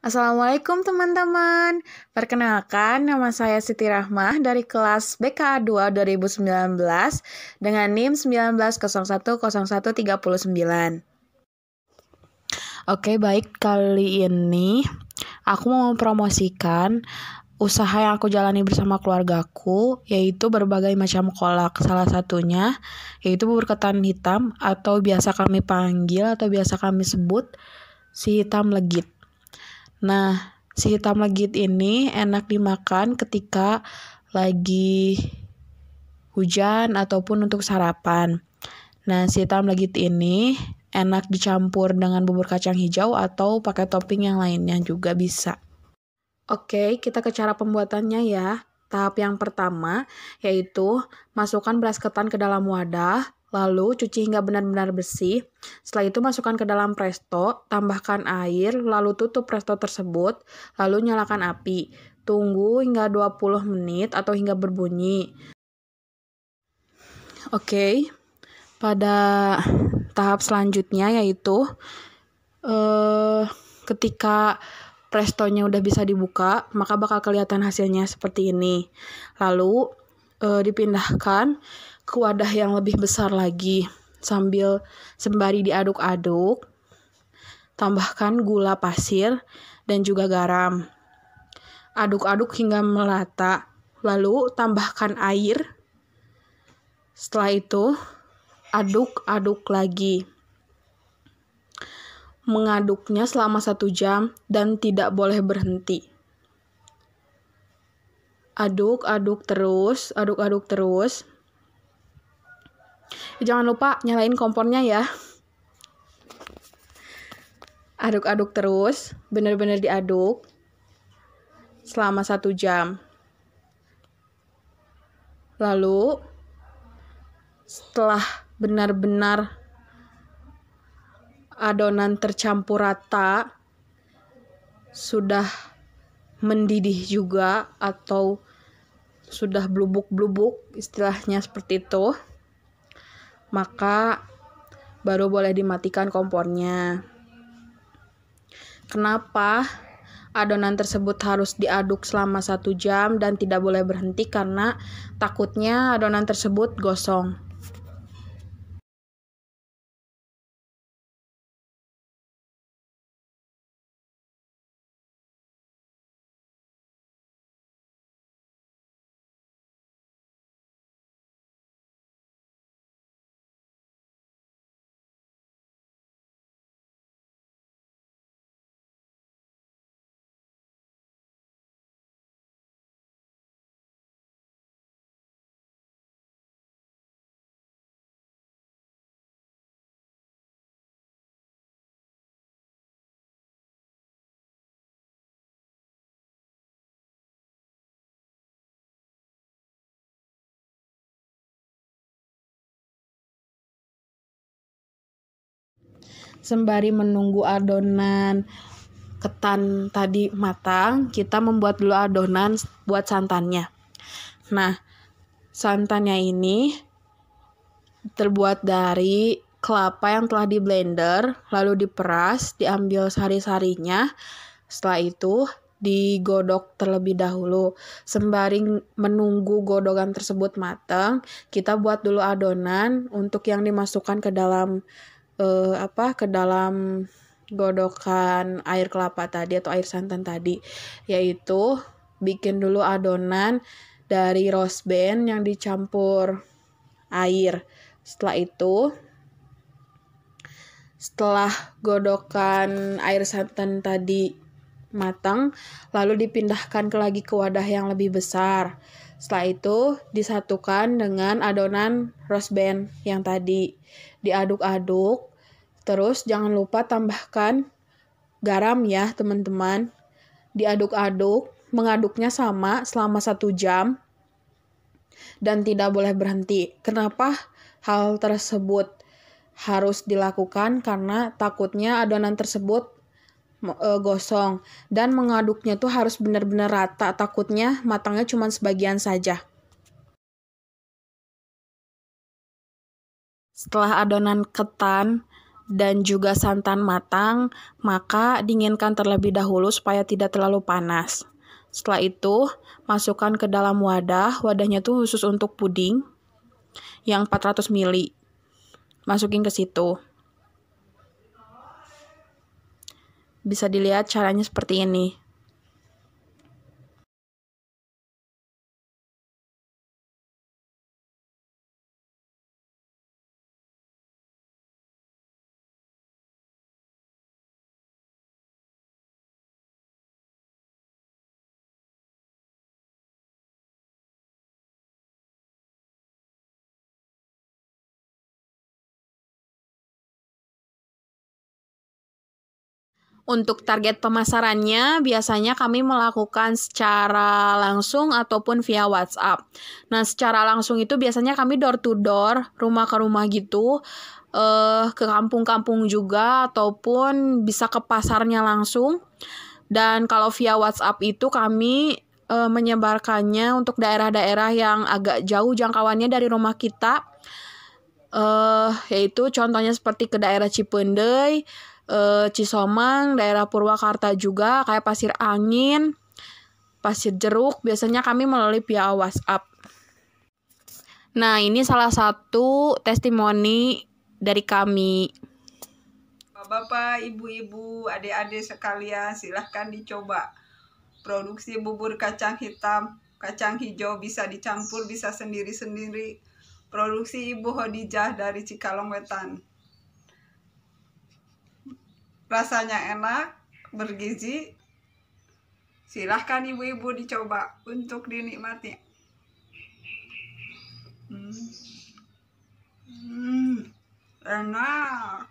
Assalamualaikum teman-teman. Perkenalkan nama saya Siti Rahmah dari kelas BK 2 2019 dengan NIM 19010139. Oke, baik kali ini aku mau mempromosikan usaha yang aku jalani bersama keluargaku yaitu berbagai macam kolak. Salah satunya yaitu bubur ketan hitam atau biasa kami panggil atau biasa kami sebut si hitam legit. Nah, si hitam legit ini enak dimakan ketika lagi hujan ataupun untuk sarapan. Nah, si hitam legit ini enak dicampur dengan bubur kacang hijau atau pakai topping yang lainnya juga bisa. Oke, kita ke cara pembuatannya ya. Tahap yang pertama yaitu masukkan beras ketan ke dalam wadah, lalu cuci hingga benar-benar bersih. Setelah itu masukkan ke dalam presto, tambahkan air, lalu tutup presto tersebut, lalu nyalakan api. Tunggu hingga 20 menit atau hingga berbunyi. Oke. Okay. Pada tahap selanjutnya yaitu eh ketika prestonya udah bisa dibuka, maka bakal kelihatan hasilnya seperti ini. Lalu e, dipindahkan ke wadah yang lebih besar lagi sambil sembari diaduk-aduk. Tambahkan gula pasir dan juga garam. Aduk-aduk hingga melata. Lalu tambahkan air. Setelah itu aduk-aduk lagi mengaduknya selama satu jam dan tidak boleh berhenti. Aduk, aduk terus, aduk-aduk terus. Jangan lupa nyalain kompornya ya. Aduk-aduk terus, benar-benar diaduk selama satu jam. Lalu, setelah benar-benar adonan tercampur rata sudah mendidih juga atau sudah blubuk-blubuk istilahnya seperti itu maka baru boleh dimatikan kompornya kenapa adonan tersebut harus diaduk selama satu jam dan tidak boleh berhenti karena takutnya adonan tersebut gosong Sembari menunggu adonan ketan tadi matang, kita membuat dulu adonan buat santannya. Nah, santannya ini terbuat dari kelapa yang telah di blender, lalu diperas, diambil sari-sarinya. Setelah itu digodok terlebih dahulu. Sembari menunggu godokan tersebut matang, kita buat dulu adonan untuk yang dimasukkan ke dalam uh, apa ke dalam godokan air kelapa tadi atau air santan tadi yaitu bikin dulu adonan dari rose band yang dicampur air setelah itu setelah godokan air santan tadi matang lalu dipindahkan ke lagi ke wadah yang lebih besar setelah itu disatukan dengan adonan rose band yang tadi diaduk-aduk Terus jangan lupa tambahkan garam ya teman-teman. Diaduk-aduk, mengaduknya sama selama satu jam dan tidak boleh berhenti. Kenapa hal tersebut harus dilakukan? Karena takutnya adonan tersebut e, gosong dan mengaduknya tuh harus benar-benar rata. Takutnya matangnya cuma sebagian saja. Setelah adonan ketan dan juga santan matang, maka dinginkan terlebih dahulu supaya tidak terlalu panas. Setelah itu, masukkan ke dalam wadah. Wadahnya tuh khusus untuk puding yang 400 ml. Masukin ke situ. Bisa dilihat caranya seperti ini. Untuk target pemasarannya, biasanya kami melakukan secara langsung ataupun via WhatsApp. Nah, secara langsung itu biasanya kami door to door, rumah ke rumah gitu, eh, ke kampung-kampung juga, ataupun bisa ke pasarnya langsung. Dan kalau via WhatsApp itu kami eh, menyebarkannya untuk daerah-daerah yang agak jauh jangkauannya dari rumah kita, eh, yaitu contohnya seperti ke daerah Cipendei uh, Cisomang, daerah Purwakarta juga kayak pasir angin, pasir jeruk biasanya kami melalui via WhatsApp. Nah, ini salah satu testimoni dari kami. Bapak, ibu-ibu, adik-adik sekalian, silahkan dicoba. Produksi bubur kacang hitam, kacang hijau bisa dicampur, bisa sendiri-sendiri. Produksi Ibu Hodijah dari Cikalong Wetan rasanya enak, bergizi. Silahkan ibu-ibu dicoba untuk dinikmati. Hmm. Hmm, enak.